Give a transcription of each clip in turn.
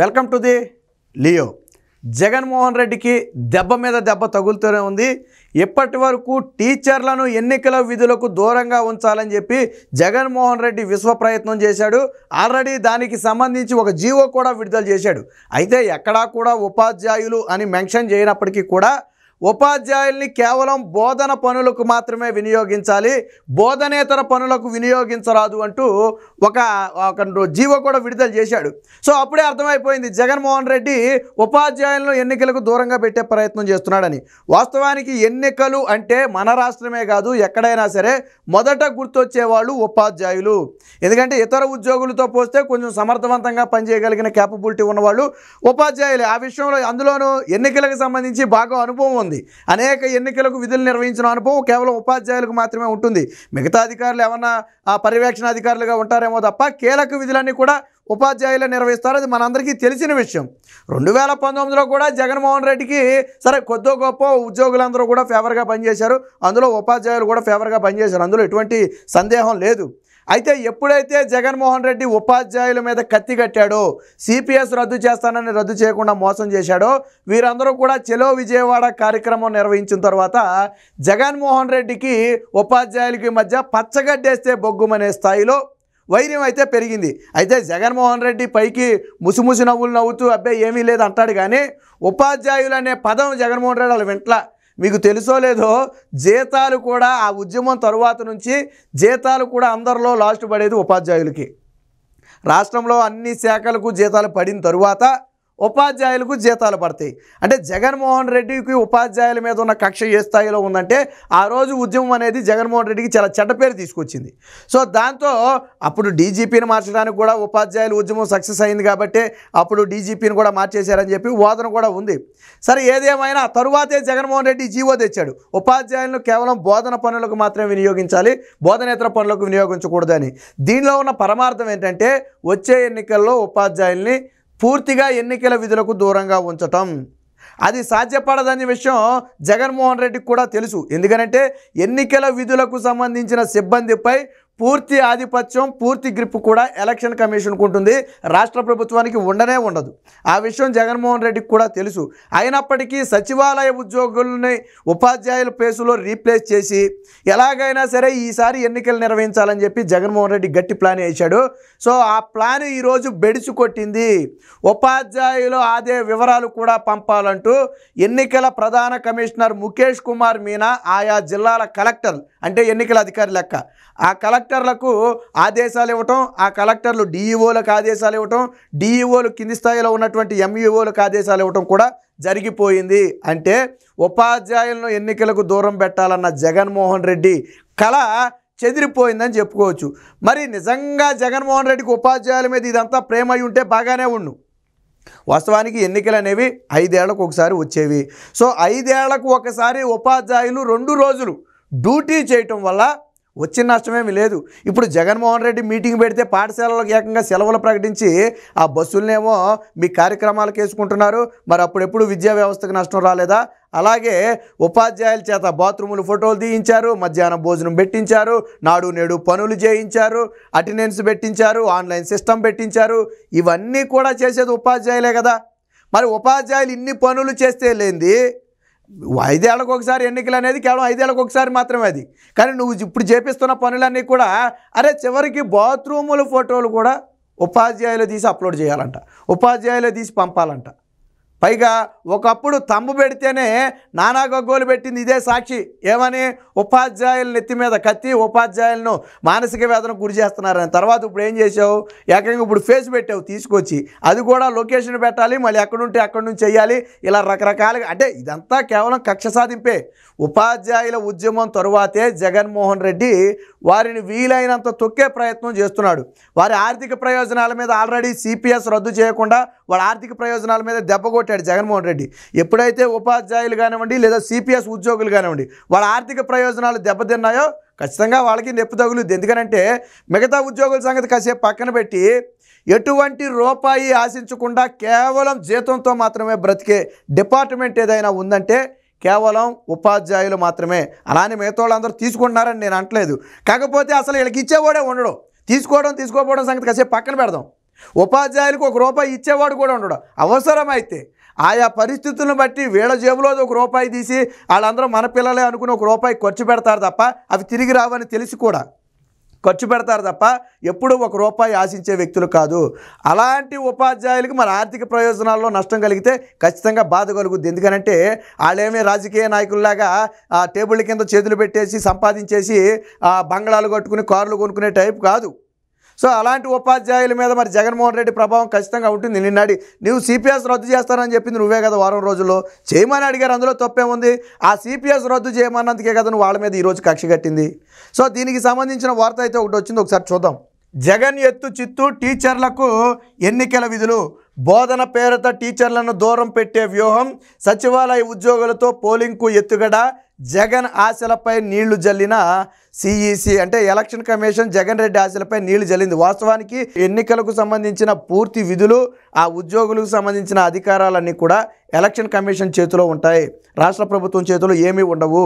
welcome to the Leo Jaganmohan రెడ్డికి దెబ్బ మీద దెబ్బ తగులుతూనే ఉంది ఇప్పటి వరకు టీచర్లను ఎన్నికల విధులకు దూరంగా ఉంచాలని చెప్పి జగన్మోహన్ రెడ్డి విశ్వ ప్రయత్నం చేశాడు ఆల్రెడీ దానికి సంబంధించి ఒక జీవో కూడా విడుదల చేశాడు అయితే ఎక్కడా కూడా ఉపాధ్యాయులు అని మెన్షన్ చేయనప్పటికీ కూడా ఉపాధ్యాయుల్ని కేవలం బోధన పనులకు మాత్రమే వినియోగించాలి బోధనేతర పనులకు వినియోగించరాదు అంటూ ఒక జీవ జీవో కూడా విడుదల చేశాడు సో అప్పుడే అర్థమైపోయింది జగన్మోహన్ రెడ్డి ఉపాధ్యాయులను ఎన్నికలకు దూరంగా పెట్టే ప్రయత్నం చేస్తున్నాడని వాస్తవానికి ఎన్నికలు అంటే మన రాష్ట్రమే కాదు ఎక్కడైనా సరే మొదట గుర్తొచ్చేవాళ్ళు ఉపాధ్యాయులు ఎందుకంటే ఇతర ఉద్యోగులతో పోస్తే కొంచెం సమర్థవంతంగా పనిచేయగలిగిన క్యాపబిలిటీ ఉన్నవాళ్ళు ఉపాధ్యాయులు ఆ విషయంలో అందులోనూ ఎన్నికలకు సంబంధించి బాగా అనుభవం ఉంది ఉంది అనేక ఎన్నికలకు విధులు నిర్వహించిన అనుభవం కేవలం ఉపాధ్యాయులకు మాత్రమే ఉంటుంది మిగతా అధికారులు ఏమన్నా ఆ పర్యవేక్షణ అధికారులుగా ఉంటారేమో తప్ప కీలక విధులన్నీ కూడా ఉపాధ్యాయులు నిర్వహిస్తారు అది మనందరికీ తెలిసిన విషయం రెండు వేల పంతొమ్మిదిలో కూడా జగన్మోహన్ రెడ్డికి సరే కొద్దో గొప్ప ఉద్యోగులందరూ కూడా ఫేవర్గా పనిచేశారు అందులో ఉపాధ్యాయులు కూడా ఫేవర్గా పనిచేశారు అందులో ఎటువంటి సందేహం లేదు అయితే ఎప్పుడైతే జగన్మోహన్ రెడ్డి ఉపాధ్యాయుల మీద కత్తి కట్టాడో సిపిఎస్ రద్దు చేస్తానని రద్దు చేయకుండా మోసం చేశాడో వీరందరూ కూడా చెలో విజయవాడ కార్యక్రమం నిర్వహించిన తర్వాత జగన్మోహన్ రెడ్డికి ఉపాధ్యాయులకి మధ్య పచ్చగడ్డేస్తే బొగ్గుమనే స్థాయిలో వైర్యం అయితే పెరిగింది అయితే జగన్మోహన్ రెడ్డి పైకి ముసిముసి నవ్వులు నవ్వుతూ అబ్బాయి ఏమీ లేదు అంటాడు కానీ ఉపాధ్యాయులు అనే పదం జగన్మోహన్ రెడ్డి వాళ్ళ వింట్లా మీకు తెలుసో లేదో జీతాలు కూడా ఆ ఉద్యమం తరువాత నుంచి జీతాలు కూడా అందరిలో లాస్ట్ పడేది ఉపాధ్యాయులకి రాష్ట్రంలో అన్ని శాఖలకు జీతాలు పడిన తరువాత ఉపాధ్యాయులకు జీతాలు పడతాయి అంటే జగన్మోహన్ రెడ్డికి ఉపాధ్యాయుల మీద ఉన్న కక్ష ఏ స్థాయిలో ఉందంటే ఆ రోజు ఉద్యమం అనేది జగన్మోహన్ రెడ్డికి చాలా చెడ్డ పేరు తీసుకొచ్చింది సో దాంతో అప్పుడు డీజీపీని మార్చడానికి కూడా ఉపాధ్యాయుల ఉద్యమం సక్సెస్ అయింది కాబట్టి అప్పుడు డీజీపీని కూడా మార్చేశారని చెప్పి వాదన కూడా ఉంది సరే ఏదేమైనా తరువాతే జగన్మోహన్ రెడ్డి జీవో తెచ్చాడు ఉపాధ్యాయులను కేవలం బోధన పనులకు మాత్రమే వినియోగించాలి బోధనేతర పనులకు వినియోగించకూడదని దీనిలో ఉన్న పరమార్థం ఏంటంటే వచ్చే ఎన్నికల్లో ఉపాధ్యాయుల్ని పూర్తిగా ఎన్నికల విధులకు దూరంగా ఉంచటం అది సాధ్యపడదనే విషయం జగన్మోహన్ రెడ్డికి కూడా తెలుసు ఎందుకనంటే ఎన్నికల విధులకు సంబంధించిన సిబ్బందిపై పూర్తి ఆధిపత్యం పూర్తి గ్రిప్ కూడా ఎలక్షన్ కమిషన్కు ఉంటుంది రాష్ట్ర ప్రభుత్వానికి ఉండనే ఉండదు ఆ విషయం జగన్మోహన్ రెడ్డికి కూడా తెలుసు అయినప్పటికీ సచివాలయ ఉద్యోగుల్ని ఉపాధ్యాయుల పేసులో రీప్లేస్ చేసి ఎలాగైనా సరే ఈసారి ఎన్నికలు నిర్వహించాలని చెప్పి జగన్మోహన్ రెడ్డి గట్టి ప్లాన్ వేశాడు సో ఆ ప్లాన్ ఈరోజు బెడిసి కొట్టింది ఉపాధ్యాయులు అదే వివరాలు కూడా పంపాలంటూ ఎన్నికల ప్రధాన కమిషనర్ ముఖేష్ కుమార్ మీనా ఆయా జిల్లాల కలెక్టర్ అంటే ఎన్నికల అధికారి లెక్క ఆ కలెక్టర్ కలెక్టర్లకు ఆదేశాలు ఇవ్వటం ఆ కలెక్టర్లు డిఈఓలకు ఆదేశాలు ఇవ్వటం డిఈఓలు కింది స్థాయిలో ఉన్నటువంటి ఎంఈఓలకు ఆదేశాలు ఇవ్వటం కూడా జరిగిపోయింది అంటే ఉపాధ్యాయులను ఎన్నికలకు దూరం పెట్టాలన్న జగన్మోహన్ రెడ్డి కళ చెదిరిపోయిందని చెప్పుకోవచ్చు మరి నిజంగా జగన్మోహన్ రెడ్డికి ఉపాధ్యాయుల మీద ఇదంతా ప్రేమ అయి ఉంటే బాగానే ఉండు వాస్తవానికి ఎన్నికలు అనేవి ఐదేళ్లకు ఒకసారి వచ్చేవి సో ఐదేళ్లకు ఒకసారి ఉపాధ్యాయులు రెండు రోజులు డ్యూటీ చేయటం వల్ల వచ్చిన నష్టమేమి లేదు ఇప్పుడు జగన్మోహన్ రెడ్డి మీటింగ్ పెడితే పాఠశాలలకు ఏకంగా సెలవులు ప్రకటించి ఆ బస్సులనేమో మీ కార్యక్రమాలకు వేసుకుంటున్నారు మరి అప్పుడెప్పుడు విద్యా వ్యవస్థకు నష్టం రాలేదా అలాగే ఉపాధ్యాయుల చేత బాత్రూములు ఫోటోలు తీయించారు మధ్యాహ్నం భోజనం పెట్టించారు నాడు నేడు పనులు చేయించారు అటెండెన్స్ పెట్టించారు ఆన్లైన్ సిస్టమ్ పెట్టించారు ఇవన్నీ కూడా చేసేది ఉపాధ్యాయులే కదా మరి ఉపాధ్యాయులు ఇన్ని పనులు చేస్తే లేనిది ఐదేళ్ళకు ఒకసారి ఎన్నికలు అనేది కేవలం ఐదేళ్ళకు ఒకసారి మాత్రమే అది కానీ నువ్వు ఇప్పుడు చేపిస్తున్న పనులన్నీ కూడా అరే చివరికి బాత్రూముల ఫోటోలు కూడా ఉపాధ్యాయులు తీసి అప్లోడ్ చేయాలంట ఉపాధ్యాయులు తీసి పంపాలంట పైగా ఒకప్పుడు తమ్ము పెడితేనే నానా గగ్గోలు పెట్టింది ఇదే సాక్షి ఏమని ఉపాధ్యాయుల నెత్తి మీద కత్తి ఉపాధ్యాయులను మానసిక వేదనకు గురి చేస్తున్నారని తర్వాత ఇప్పుడు ఏం చేసావు ఏకంగా ఇప్పుడు ఫేస్ పెట్టావు తీసుకొచ్చి అది కూడా లొకేషన్ పెట్టాలి మళ్ళీ ఎక్కడుంటే అక్కడి నుంచి చేయాలి ఇలా రకరకాలుగా అంటే ఇదంతా కేవలం కక్ష సాధింపే ఉపాధ్యాయుల ఉద్యమం తరువాతే జగన్మోహన్ రెడ్డి వారిని వీలైనంత తొక్కే ప్రయత్నం చేస్తున్నాడు వారి ఆర్థిక ప్రయోజనాల మీద ఆల్రెడీ సిపిఎస్ రద్దు చేయకుండా వాళ్ళ ఆర్థిక ప్రయోజనాల మీద దెబ్బ పట్టాడు జగన్మోహన్ రెడ్డి ఎప్పుడైతే ఉపాధ్యాయులు కానివ్వండి లేదా సిపిఎస్ ఉద్యోగులు కానివ్వండి వాళ్ళ ఆర్థిక ప్రయోజనాలు దెబ్బతిన్నాయో ఖచ్చితంగా వాళ్ళకి నెప్పు తగులుద్ది ఎందుకనంటే మిగతా ఉద్యోగుల సంగతి కాసేపు పక్కన పెట్టి ఎటువంటి రూపాయి ఆశించకుండా కేవలం జీతంతో మాత్రమే బ్రతికే డిపార్ట్మెంట్ ఏదైనా ఉందంటే కేవలం ఉపాధ్యాయులు మాత్రమే అలానే మిగతా వాళ్ళందరూ తీసుకుంటున్నారని నేను అంటలేదు కాకపోతే అసలు వీళ్ళకి ఇచ్చేవాడే ఉండడు తీసుకోవడం తీసుకోకపోవడం సంగతి కాసేపు పక్కన పెడదాం ఉపాధ్యాయులకు ఒక రూపాయి ఇచ్చేవాడు కూడా ఉండడు అవసరమైతే ఆయా పరిస్థితులను బట్టి వీళ్ళ జేబులో ఒక రూపాయి తీసి వాళ్ళందరూ మన పిల్లలే అనుకుని ఒక రూపాయి ఖర్చు పెడతారు తప్ప అవి తిరిగి రావని తెలిసి కూడా ఖర్చు పెడతారు తప్ప ఎప్పుడూ ఒక రూపాయి ఆశించే వ్యక్తులు కాదు అలాంటి ఉపాధ్యాయులకు మన ఆర్థిక ప్రయోజనాల్లో నష్టం కలిగితే ఖచ్చితంగా బాధ కలుగుద్ది ఎందుకనంటే వాళ్ళేమీ రాజకీయ నాయకుల్లాగా టేబుల్ కింద చేతులు పెట్టేసి సంపాదించేసి బంగళాలు కట్టుకుని కార్లు కొనుక్కునే టైప్ కాదు సో అలాంటి ఉపాధ్యాయుల మీద మరి జగన్మోహన్ రెడ్డి ప్రభావం ఖచ్చితంగా ఉంటుంది నిన్నటి నువ్వు సిపిఎస్ రద్దు చేస్తానని చెప్పింది నువ్వే కదా వారం రోజుల్లో చేయమని అడిగారు అందులో తప్పేముంది ఆ సిపిఎస్ రద్దు చేయమన్నందుకే కదా నువ్వు వాళ్ళ మీద ఈరోజు కక్ష కట్టింది సో దీనికి సంబంధించిన వార్త అయితే ఒకటి వచ్చింది ఒకసారి చూద్దాం జగన్ ఎత్తు చిత్తు టీచర్లకు ఎన్నికల విధులు బోధన పేరుతో టీచర్లను దూరం పెట్టే వ్యూహం సచివాలయ ఉద్యోగులతో పోలింగ్కు ఎత్తుగడ జగన్ ఆశలపై నీళ్లు జల్లిన సిఈసి e అంటే ఎలక్షన్ కమిషన్ జగన్ రెడ్డి ఆశలపై నీళ్లు జల్లింది వాస్తవానికి ఎన్నికలకు సంబంధించిన పూర్తి విధులు ఆ ఉద్యోగులకు సంబంధించిన అధికారాలన్నీ కూడా ఎలక్షన్ కమిషన్ చేతిలో ఉంటాయి రాష్ట్ర ప్రభుత్వం చేతిలో ఏమీ ఉండవు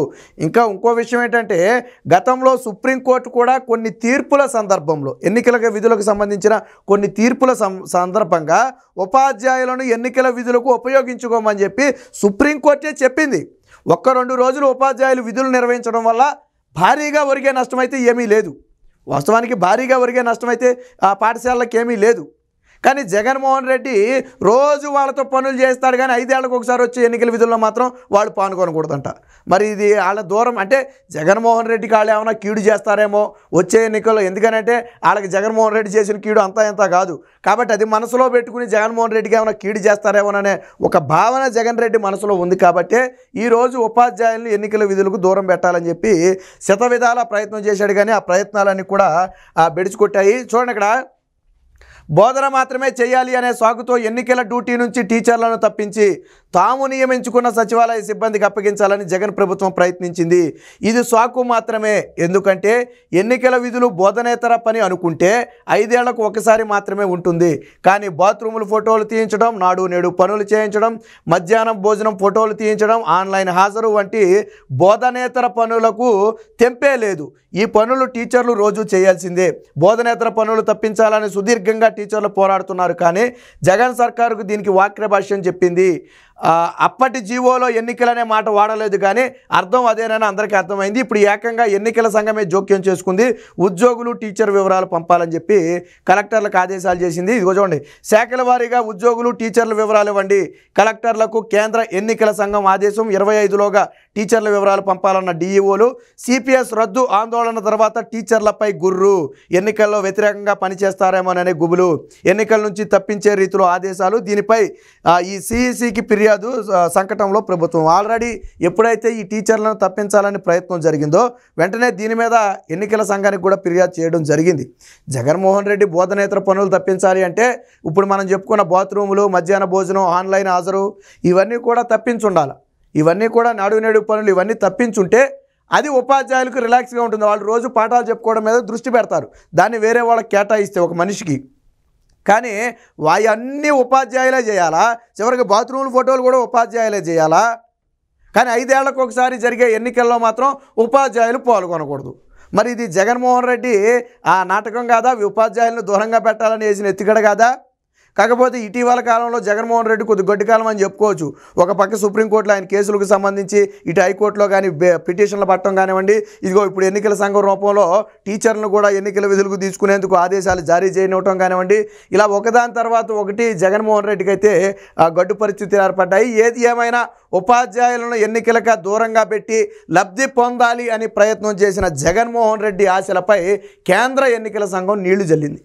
ఇంకా ఇంకో విషయం ఏంటంటే గతంలో సుప్రీంకోర్టు కూడా కొన్ని తీర్పుల సందర్భంలో ఎన్నికల విధులకు సంబంధించిన కొన్ని తీర్పుల సందర్భంగా ఉపాధ్యాయులను ఎన్నికల విధులకు ఉపయోగించుకోమని చెప్పి సుప్రీంకోర్టే చెప్పింది ఒక్క రెండు రోజులు ఉపాధ్యాయులు విధులు నిర్వహించడం వల్ల భారీగా ఒరిగే నష్టమైతే ఏమీ లేదు వాస్తవానికి భారీగా ఒరిగే నష్టమైతే ఆ పాఠశాలలకు ఏమీ లేదు కానీ జగన్మోహన్ రెడ్డి రోజు వాళ్ళతో పనులు చేస్తాడు కానీ ఐదేళ్ళకు ఒకసారి వచ్చే ఎన్నికల విధుల్లో మాత్రం వాళ్ళు పాల్గొనకూడదంట మరి ఇది వాళ్ళ దూరం అంటే జగన్మోహన్ రెడ్డికి వాళ్ళు ఏమైనా కీడు చేస్తారేమో వచ్చే ఎన్నికల్లో ఎందుకనంటే వాళ్ళకి జగన్మోహన్ రెడ్డి చేసిన కీడు అంతా ఎంత కాదు కాబట్టి అది మనసులో పెట్టుకుని జగన్మోహన్ రెడ్డికి ఏమైనా కీడు చేస్తారేమో అనే ఒక భావన జగన్ రెడ్డి మనసులో ఉంది కాబట్టి ఈరోజు ఉపాధ్యాయులను ఎన్నికల విధులకు దూరం పెట్టాలని చెప్పి శత విధాల ప్రయత్నం చేశాడు కానీ ఆ ప్రయత్నాలన్నీ కూడా కొట్టాయి చూడండి ఇక్కడ బోధన మాత్రమే చేయాలి అనే సాగుతో ఎన్నికల డ్యూటీ నుంచి టీచర్లను తప్పించి తాము నియమించుకున్న సచివాలయ సిబ్బందికి అప్పగించాలని జగన్ ప్రభుత్వం ప్రయత్నించింది ఇది సాకు మాత్రమే ఎందుకంటే ఎన్నికల విధులు బోధనేతర పని అనుకుంటే ఐదేళ్లకు ఒకసారి మాత్రమే ఉంటుంది కానీ బాత్రూములు ఫోటోలు తీయించడం నాడు నేడు పనులు చేయించడం మధ్యాహ్నం భోజనం ఫోటోలు తీయించడం ఆన్లైన్ హాజరు వంటి బోధనేతర పనులకు తెంపే లేదు ఈ పనులు టీచర్లు రోజు చేయాల్సిందే బోధనేతర పనులు తప్పించాలని సుదీర్ఘంగా టీచర్లు పోరాడుతున్నారు కానీ జగన్ సర్కారుకు దీనికి వాక్య భాష్యం చెప్పింది అప్పటి జీవోలో ఎన్నికలనే మాట వాడలేదు కానీ అర్థం అదేనని అందరికీ అర్థమైంది ఇప్పుడు ఏకంగా ఎన్నికల సంఘమే జోక్యం చేసుకుంది ఉద్యోగులు టీచర్ వివరాలు పంపాలని చెప్పి కలెక్టర్లకు ఆదేశాలు చేసింది ఇదిగో చూడండి శాఖల వారీగా ఉద్యోగులు టీచర్ల వివరాలు ఇవ్వండి కలెక్టర్లకు కేంద్ర ఎన్నికల సంఘం ఆదేశం ఇరవై ఐదులోగా టీచర్ల వివరాలు పంపాలన్న డీఈఓలు సిపిఎస్ రద్దు ఆందోళన తర్వాత టీచర్లపై గుర్రు ఎన్నికల్లో వ్యతిరేకంగా పనిచేస్తారేమోననే గుబులు ఎన్నికల నుంచి తప్పించే రీతిలో ఆదేశాలు దీనిపై ఈ సిఈసికి ఫిర్యాదు ఫిర్యాదు సంకటంలో ప్రభుత్వం ఆల్రెడీ ఎప్పుడైతే ఈ టీచర్లను తప్పించాలని ప్రయత్నం జరిగిందో వెంటనే దీని మీద ఎన్నికల సంఘానికి కూడా ఫిర్యాదు చేయడం జరిగింది జగన్మోహన్ రెడ్డి బోధనేతర పనులు తప్పించాలి అంటే ఇప్పుడు మనం చెప్పుకున్న బాత్రూములు మధ్యాహ్న భోజనం ఆన్లైన్ హాజరు ఇవన్నీ కూడా తప్పించుండాలి ఇవన్నీ కూడా నాడు నేడు పనులు ఇవన్నీ తప్పించుంటే అది ఉపాధ్యాయులకు రిలాక్స్గా ఉంటుంది వాళ్ళు రోజు పాఠాలు చెప్పుకోవడం మీద దృష్టి పెడతారు దాన్ని వేరే వాళ్ళకి కేటాయిస్తే ఒక మనిషికి కానీ అన్ని ఉపాధ్యాయులే చేయాలా చివరికి బాత్రూమ్ ఫోటోలు కూడా ఉపాధ్యాయులే చేయాలా కానీ ఐదేళ్లకు ఒకసారి జరిగే ఎన్నికల్లో మాత్రం ఉపాధ్యాయులు పాల్గొనకూడదు మరి ఇది జగన్మోహన్ రెడ్డి ఆ నాటకం కాదా ఉపాధ్యాయులను దూరంగా పెట్టాలని వేసిన ఎత్తికడ కాదా కాకపోతే ఇటీవల కాలంలో జగన్మోహన్ రెడ్డి కొద్ది గడ్డి కాలం అని చెప్పుకోవచ్చు ఒక పక్క సుప్రీంకోర్టులో ఆయన కేసులకు సంబంధించి ఇటు హైకోర్టులో కానీ పిటిషన్లు పట్టడం కానివ్వండి ఇదిగో ఇప్పుడు ఎన్నికల సంఘం రూపంలో టీచర్లను కూడా ఎన్నికల విధులకు తీసుకునేందుకు ఆదేశాలు జారీ చేయనివ్వటం కానివ్వండి ఇలా ఒకదాని తర్వాత ఒకటి జగన్మోహన్ రెడ్డికి అయితే గడ్డు పరిస్థితులు ఏర్పడ్డాయి ఏది ఏమైనా ఉపాధ్యాయులను ఎన్నికలకు దూరంగా పెట్టి లబ్ధి పొందాలి అని ప్రయత్నం చేసిన జగన్మోహన్ రెడ్డి ఆశలపై కేంద్ర ఎన్నికల సంఘం నీళ్లు జల్లింది